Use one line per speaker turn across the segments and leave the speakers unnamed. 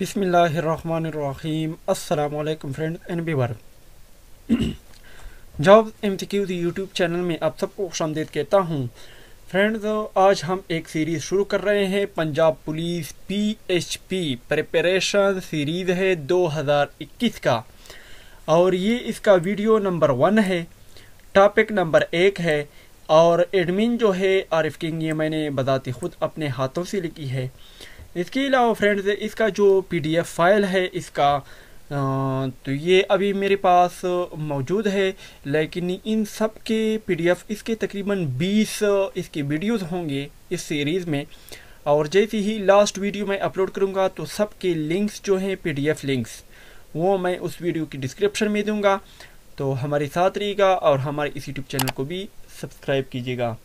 बिसमीम अल्लाम friend and बीवर जॉब एम द यूट्यूब चैनल में आप सबको खुश कहता हूँ फ्रेंड्स आज हम एक सीरीज़ शुरू कर रहे हैं Punjab police P H P preparation series है 2021 का और ये इसका वीडियो नंबर वन है टॉपिक नंबर एक है और एडमिन जो है आरिफ किंग ये मैंने बताती खुद अपने हाथों से लिखी है इसके अलावा फ्रेंड्स इसका जो पीडीएफ फाइल है इसका तो ये अभी मेरे पास मौजूद है लेकिन इन सब के पीडीएफ इसके तकरीबन 20 इसके वीडियोस होंगे इस सीरीज़ में और जैसे ही लास्ट वीडियो मैं अपलोड करूँगा तो सब के लिंक्स जो हैं पीडीएफ लिंक्स वो मैं उस वीडियो की डिस्क्रिप्शन में दूँगा तो हमारे साथ रहिएगा और हमारे इस यूट्यूब चैनल को भी सब्सक्राइब कीजिएगा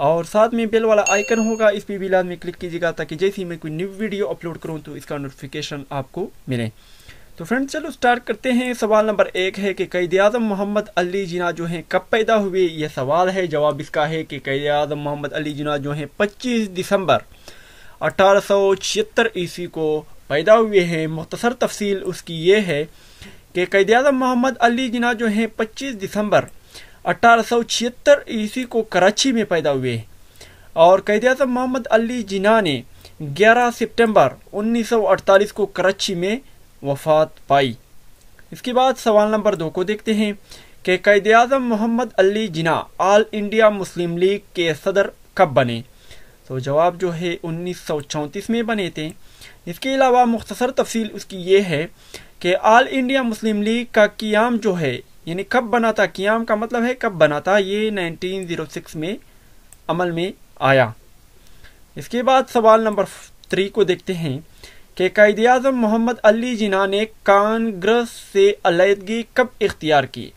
और साथ में बेल वाला आइकन होगा इस पर भी लाजमी क्लिक कीजिएगा ताकि जैसे ही मैं कोई न्यू वीडियो अपलोड करूँ तो इसका नोटिफिकेशन आपको मिले तो फ्रेंड्स चलो स्टार्ट करते हैं सवाल नंबर एक है कि कैद अजम मोहम्मद अली जिना जो हैं कब पैदा हुए यह सवाल है जवाब इसका है कि कैद अजम मोहम्मद अली जिना जो हैं 25 दिसंबर अठारह ईस्वी को पैदा हुए हैं मुख्तसर तफसील उसकी ये है कि कैद अजम मोहम्मद अली जिना जो हैं 25 दिसंबर अठारह ईस्वी को कराची में पैदा हुए और कैद अजम मोहम्मद अली जिना ने 11 सितंबर 1948 को कराची में वफात पाई इसके बाद सवाल नंबर दो को देखते हैं कि Quaid Azam Mohammad Ali Jinnah all India Muslim League के सदर कब बने तो जवाब जो है उन्नीस में बने थे इसके अलावा मुख्तसर तफसील उसकी ये है कि आल इंडिया मुस्लिम लीग का क्याम जो है यानी कब बना था क्याम का मतलब है कब बना था ये 1906 में अमल में आया इसके बाद सवाल नंबर थ्री को देखते हैं कि कैद अजम मोहम्मद अली जिना ने कांग्रेस से अलीदगी कब इख्तियार की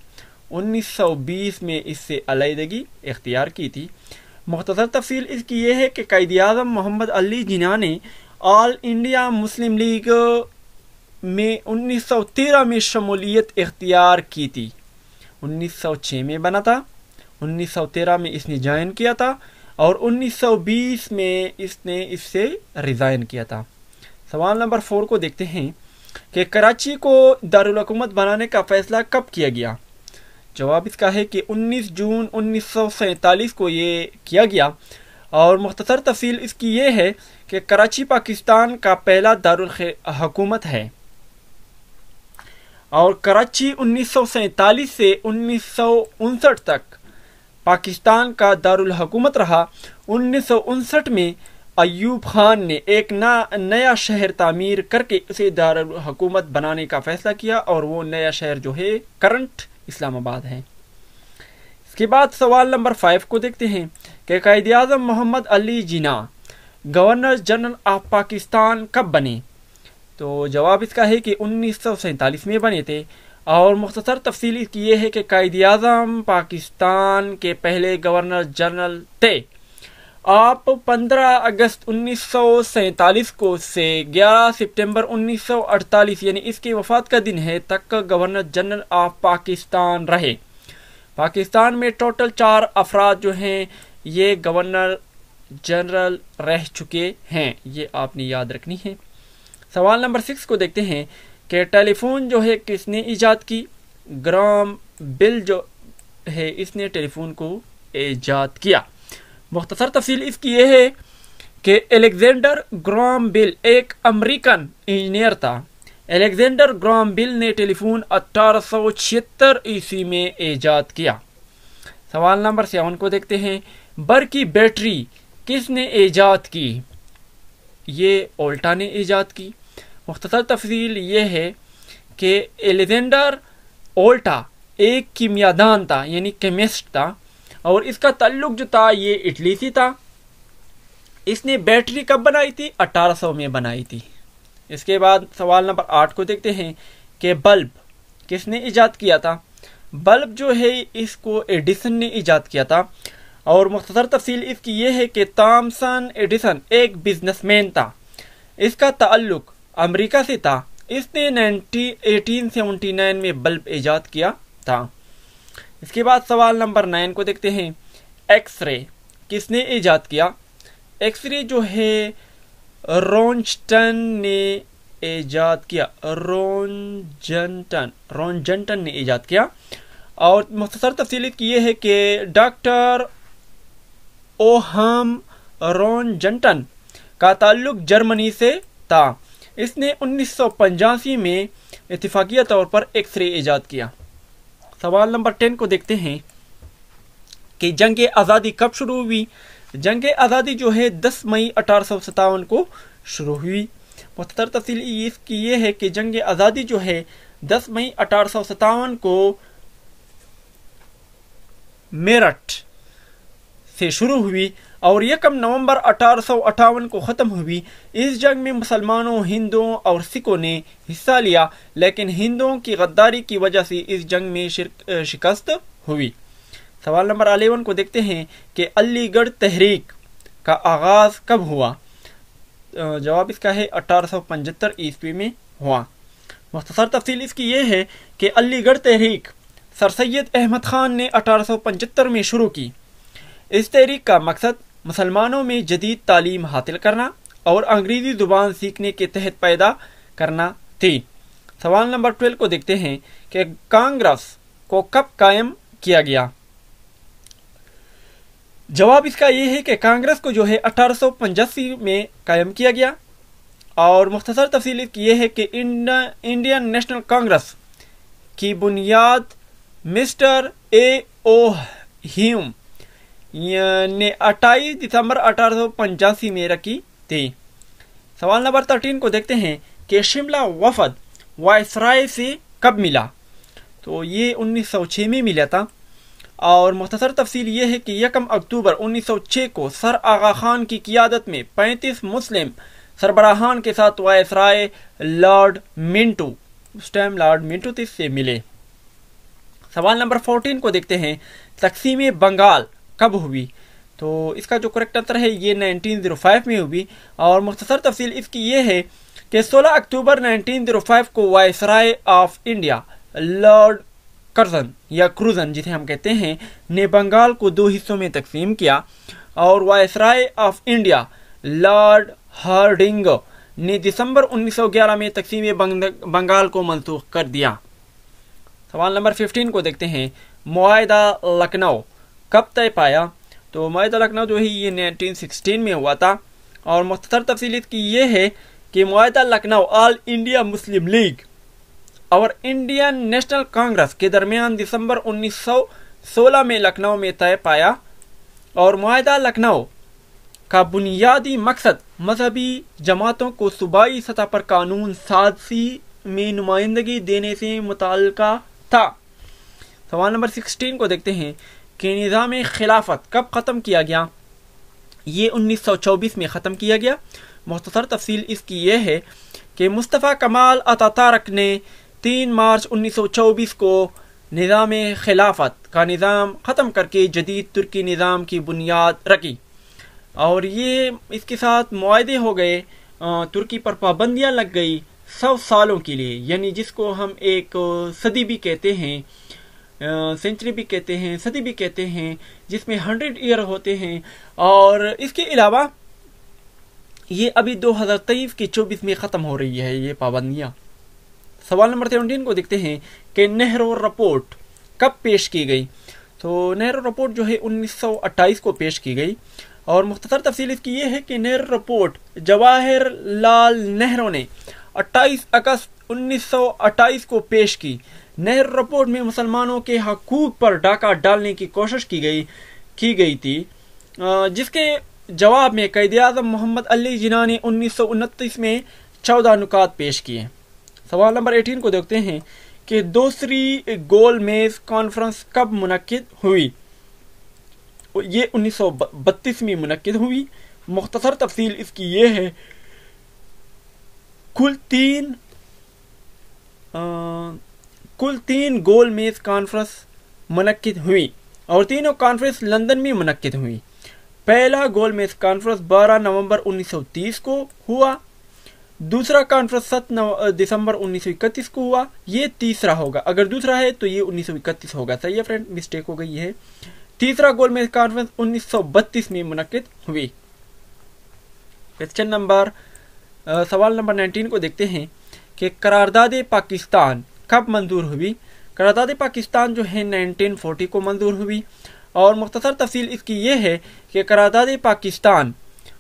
1920 में इससे अलीदगी इख्तियार की थी मुख्तर तफसील इसकी यह है कि कैद अजम मोहम्मद अली जिना ने ऑल इंडिया मुस्लिम लीग में 1913 में शमूलियत इख्तियार की थी 1906 में बना था 1913 में इसने ज्वाइन किया था और 1920 में इसने इससे रिज़ाइन किया था सवाल नंबर फोर को देखते हैं कि कराची को दारकूमत बनाने का फैसला कब किया गया जवाब इसका है कि 19 जून उन्नीस को ये किया गया और मुख्तर तफसील इसकी ये है कि कराची पाकिस्तान का पहला दारकूमत है और कराची उन्नीस से उन्नीस तक पाकिस्तान का दारुल हुकूमत रहा उन्नीस में अयूब खान ने एक ना नया शहर तामीर करके उसे दारुल हुकूमत बनाने का फैसला किया और वो नया शहर जो है करंट इस्लामाबाद है इसके बाद सवाल नंबर फाइव को देखते हैं कि Quaid Azam Mohammad Ali Jinnah governor general of Pakistan कब बने तो जवाब इसका है कि उन्नीस में बने थे और मुख्तर तफसी इसकी ये है कि कायद अजम पाकिस्तान के पहले गवर्नर जनरल थे आप 15 अगस्त उन्नीस को से 11 सितंबर 1948 यानी इसकी वफात का दिन है तक गवर्नर जनरल ऑफ पाकिस्तान रहे पाकिस्तान में टोटल चार अफराद जो हैं ये गवर्नर जनरल रह चुके हैं ये आपने याद रखनी है सवाल नंबर सिक्स को देखते हैं कि टेलीफोन जो है किसने ईजाद की ग्राम बिल जो है इसने टेलीफोन को ईजाद किया मुख्तसर तफसील इसकी यह है कि एलेक्जेंडर ग्राम बिल एक अमरीकन इंजीनियर था एलेक्जेंडर ग्राम बिल ने टेलीफोन अट्ठारह सौ छिहत्तर ईस्वी में ईजाद किया सवाल नंबर सेवन को देखते हैं बर की बैटरी किसने ईजाद की ये ओल्टा ने ईजाद की मख्तर तफजील ये है कि एलेजेंडर ओल्टा एक कीमियादान था यानी केमिस्ट था और इसका तल्लुक़ जो था ये इटली से था इसने बैटरी कब बनाई थी 1800 में बनाई थी इसके बाद सवाल नंबर आठ को देखते हैं कि बल्ब किसने ईजाद किया था बल्ब जो है इसको एडिसन ने ईजाद किया था और मुख्तर तफसील इसकी यह है कि तामसन एडिसन एक बिजनेसमैन था इसका ताल्लुक अमेरिका से था इसने नाइनटी एटीन सेवनटी नाइन में बल्ब ईजाद किया था इसके बाद सवाल नंबर नाइन को देखते हैं एक्सरे किसने ईजाद किया एक्सरे जो है रोनस्टन ने ईजाद किया रोनजनटन रोनजनटन ने ईजाद किया और मुख्तर तफसील की यह है कि डॉक्टर ओहम रोनजंटन का ताल्लुक जर्मनी से था इसने उन्नीस में इतफाकिया तौर पर एक्सरे ईजाद किया सवाल नंबर टेन को देखते हैं कि जंग आज़ादी कब शुरू हुई जंग आज़ादी जो है 10 मई अठारह को शुरू हुई मुख्तर तफसी इसकी ये है कि जंग आज़ादी जो है 10 मई अठारह को मेरठ से शुरू हुई और यकम नवंबर अठारह को ख़त्म हुई इस जंग में मुसलमानों हिंदुओं और सिखों ने हिस्सा लिया लेकिन हिंदुओं की गद्दारी की वजह से इस जंग में शिकस्त हुई सवाल नंबर अलेवन को देखते हैं कि अलीगढ़ तहरीक का आगाज़ कब हुआ जवाब इसका है अठारह सौ पचहत्तर ईस्वी में हुआ मुख्तर तफसील इसकी यह है कि अलीगढ़ तहरीक सर सैद अहमद ख़ान ने अठारह सौ पचहत्तर में शुरू की इस तहरीक का मकसद मुसलमानों में जदीद तालीम हासिल करना और अंग्रेजी जुबान सीखने के तहत पैदा करना थी सवाल नंबर ट्वेल्व को देखते हैं कि कांग्रेस को कब कायम किया गया जवाब इसका यह है कि कांग्रेस को जो है अठारह में कायम किया गया और मुख्तसर तफसील यह है कि इंडियन नेशनल कांग्रेस की बुनियाद मिस्टर ए ओ ह्यूम ने अट्ठाईस दिसंबर अठारह सौ पंचासी में रखी थी सवाल नंबर थर्टीन को देखते हैं कि शिमला वफद वायसराय से कब मिला तो ये उन्नीस सौ छः में मिला था और मुख्तर तफसील ये है कि यकम अक्टूबर 1906 को सर आगा खान की क्यादत में 35 मुस्लिम सरबराहान के साथ वायसराय लॉर्ड मिंटू उस टाइम लॉर्ड मिंटू से मिले सवाल नंबर 14 को देखते हैं तकसीम बंगाल कब हुई तो इसका जो करेक्ट आंसर है ये 1905 में हुई और मुख्तर तफसील इसकी ये है कि 16 अक्टूबर 1905 को viceroy of India Lord Curzon या क्रूजन जिसे हम कहते हैं ने बंगाल को दो हिस्सों में तकसीम किया और viceroy of India Lord Hardinge ने दिसंबर 1911 में तकसीम बंगाल को मनसूख कर दिया सवाल नंबर 15 को देखते हैं मुआदा लखनऊ कब तय पाया तो मैच लखनऊ जो है ये 1916 में हुआ था और मख्तर तफसीत की ये है कि मायदा Lucknow all India Muslim League और इंडियन नेशनल कांग्रेस के दरमियान दिसंबर 1916 में लखनऊ में तय पाया और माहदा लखनऊ का बुनियादी मकसद मजहबी जमातों को सूबाई सतह पर कानून साजसी में नुमाइंदगी देने से मुतल था सवाल नंबर 16 को देखते हैं कि निज़ाम खिलाफत कब ख़त्म किया गया ये 1924 में ख़त्म किया गया मुख्तर तफसील इसकी यह है कि मुस्तफ़ा कमाल अतातारक ने 3 मार्च 1924 को निज़ाम खिलाफत का निज़ाम ख़त्म करके जदीद तुर्की निज़ाम की बुनियाद रखी और ये इसके साथ माहे हो गए तुर्की पर पाबंदियाँ लग गई सौ सालों के लिए यानी जिसको हम एक सदी भी कहते हैं सेंचुरी भी कहते हैं सदी भी कहते हैं जिसमें हंड्रेड ईयर होते हैं और इसके अलावा ये अभी दो हज़ार तेईस के चौबीस में ख़त्म हो रही है ये पाबंदियाँ सवाल नंबर सेवनटीन को देखते हैं कि नेहरू रिपोर्ट कब पेश की गई तो नेहरू रिपोर्ट जो है उन्नीस सौ अट्ठाईस को पेश की गई और मुख्तर तफसील इसकी ये है कि नेहरू रिपोर्ट जवाहर लाल नेहरू ने अट्ठाईस अगस्त उन्नीस सौ अट्ठाईस को पेश की नहर रिपोर्ट में मुसलमानों के हकूक पर डाका डालने की कोशिश की गई की गई थी जिसके जवाब में कैद अजम मोहम्मद अली जिना ने उन्नीस में चौदह नुकात पेश किए सवाल नंबर एटीन को देखते हैं कि दूसरी गोल मेज कॉन्फ्रेंस कब मनद हुई ये उन्नीस में मनद हुई मुख्तसर तफसील इसकी ये है कुल तीन आ, कुल तीन गोल मेज कॉन्फ्रेंस मनक्द हुई और तीनों कॉन्फ्रेंस लंदन में मनक्कित हुई पहला गोल मेज कॉन्फ्रेंस 12 नवंबर 1930 को हुआ दूसरा कॉन्फ्रेंस 7 दिसंबर 1931 को हुआ ये तीसरा होगा अगर दूसरा है तो ये 1931 होगा सही है फ्रेंड मिस्टेक हो गई है तीसरा गोल मेज कॉन्फ्रेंस 1932 में मुनद हुई क्वेश्चन नंबर सवाल नंबर 19 को देखते हैं कि करारदाद पाकिस्तान कब मंजूर हुई करारदाद पाकिस्तान जो है नाइनटीन फोर्टी को मंजूर हुई और मख्तसर तफसील इसकी ये है कि करारदाद पाकिस्तान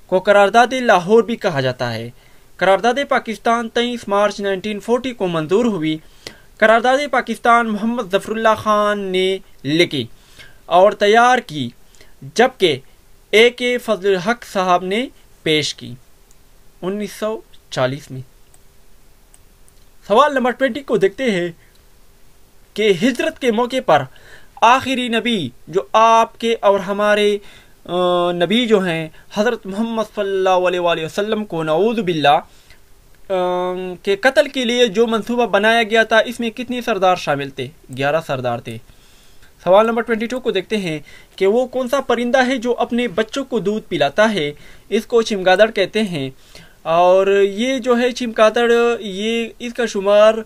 को करारदाद लाहौर भी कहा जाता है करारदाद पाकिस्तान तेईस मार्च नाइनटीन फोटी को मंजूर हुई करारदाद पाकिस्तान मोहम्मद जफरुल्ला खान ने लिखी और तैयार की जबकि ए के फजल हक साहब ने पेश की 1940 में सवाल नंबर ट्वेंटी को देखते हैं कि हिजरत के मौके पर आखिरी नबी जो आपके और हमारे नबी जो हैं हज़रत मोहम्मद सल्लल्लाहु वसल्लम को नऊद बिल्ला के कत्ल के लिए जो मंसूबा बनाया गया था इसमें कितने सरदार शामिल थे ग्यारह सरदार थे सवाल नंबर ट्वेंटी टू को देखते हैं कि वो कौन सा परिंदा है जो अपने बच्चों को दूध पिलाता है इसको चिमगादड़ कहते हैं और ये जो है चिमकातड़ ये इसका शुमार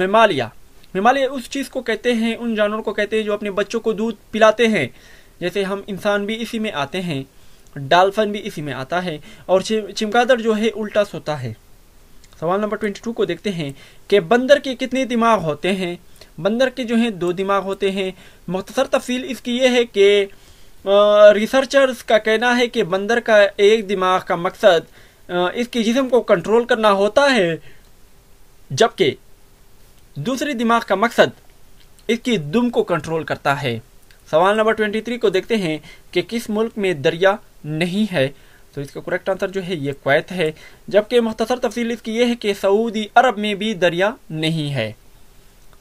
मेमालिया मेमालिया उस चीज़ को कहते हैं उन जानवरों को कहते हैं जो अपने बच्चों को दूध पिलाते हैं जैसे हम इंसान भी इसी में आते हैं डाल्फन भी इसी में आता है और चिमकादड़ जो है उल्टा सोता है सवाल नंबर ट्वेंटी टू को देखते हैं कि बंदर के कितने दिमाग होते हैं बंदर के जो हैं दो दिमाग होते हैं मख्तसर तफसील इसकी यह है कि रिसर्चर्स का कहना है कि बंदर का एक दिमाग का मकसद इसके जिसम को कंट्रोल करना होता है जबकि दूसरे दिमाग का मकसद इसकी दुम को कंट्रोल करता है सवाल नंबर ट्वेंटी थ्री को देखते हैं कि किस मुल्क में दरिया नहीं है तो इसका करेक्ट आंसर जो है ये क्वैत है जबकि मुख्तर तफसील इसकी यह है कि सऊदी अरब में भी दरिया नहीं है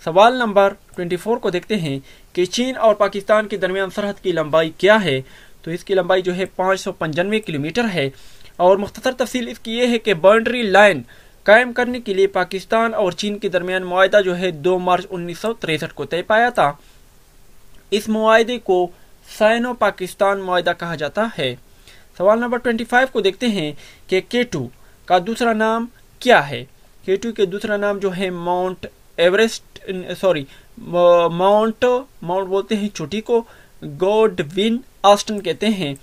सवाल नंबर 24 को देखते हैं कि चीन और पाकिस्तान के दरमियान सरहद की लंबाई क्या है तो इसकी लंबाई जो है पाँच किलोमीटर है और मुख्तर तफसील इसकी ये है कि बाउंड्री लाइन कायम करने के लिए पाकिस्तान और चीन के दरमियान माहा जो है दो मार्च उन्नीस को तय पाया था इस माहे को साइनो पाकिस्तान माहा कहा जाता है सवाल नंबर 25 को देखते हैं कि के टू का दूसरा नाम क्या है के टू के दूसरा नाम जो है Mount Everest sorry Mount Mount बोलते हैं चोटी को गोड विन आस्टन कहते हैं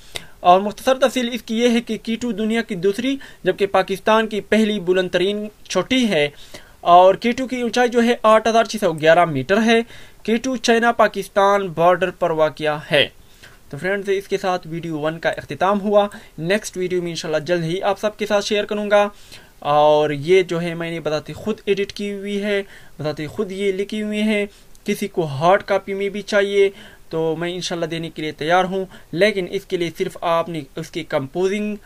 और मुख्तर तफसील इसकी यह है कि कीटू दुनिया की दूसरी जबकि पाकिस्तान की पहली बुलंद तरीन चोटी है और कीटू की ऊंचाई जो है आठ हज़ार छः सौ ग्यारह मीटर है कीटू चाइना पाकिस्तान बॉर्डर पर वाक़ है तो फ्रेंड्स इसके साथ वीडियो वन का अख्ताम हुआ नेक्स्ट वीडियो में इंशाल्लाह जल्द ही आप सबके साथ शेयर करूँगा और ये जो है मैंने बताते खुद एडिट की हुई है बताते खुद ये लिखी हुई है किसी को हार्ड कापी में भी चाहिए तो मैं इनशाला देने के लिए तैयार हूँ लेकिन इसके लिए सिर्फ आपने उसकी कंपोजिंग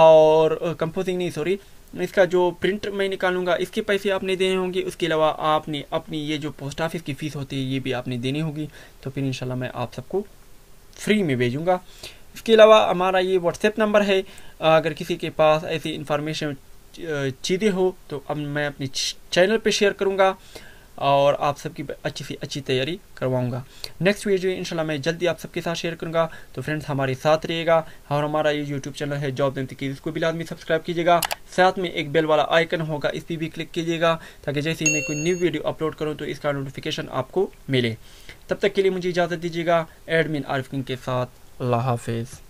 और कंपोजिंग नहीं सॉरी इसका जो प्रिंट मैं निकालूंगा इसके पैसे आपने देने होंगे उसके अलावा आपने अपनी ये जो पोस्ट ऑफिस की फ़ीस होती है ये भी आपने देनी होगी तो फिर इनशाला मैं आप सबको फ्री में भेजूँगा इसके अलावा हमारा ये व्हाट्सएप नंबर है अगर किसी के पास ऐसी इन्फॉर्मेशन चीज़ें हो तो अब मैं अपने चैनल पे शेयर करूँगा और आप सबकी अच्छी से अच्छी तैयारी करवाऊँगा नेक्स्ट वीडियो इंशाल्लाह मैं जल्दी आप सबके साथ शेयर करूँगा तो फ्रेंड्स हमारे साथ रहिएगा और हमारा ये यूट्यूब चैनल है जॉब जनती की इसको भी लादमी सब्सक्राइब कीजिएगा साथ में एक बेल वाला आइकन होगा इस पर भी क्लिक कीजिएगा ताकि जैसे ही मैं कोई न्यू वीडियो अपलोड करूँ तो इसका नोटिफिकेशन आपको मिले तब तक के लिए मुझे इजाज़त दीजिएगा एडमिन आरफिन के साथ अल्लाह हाफिज़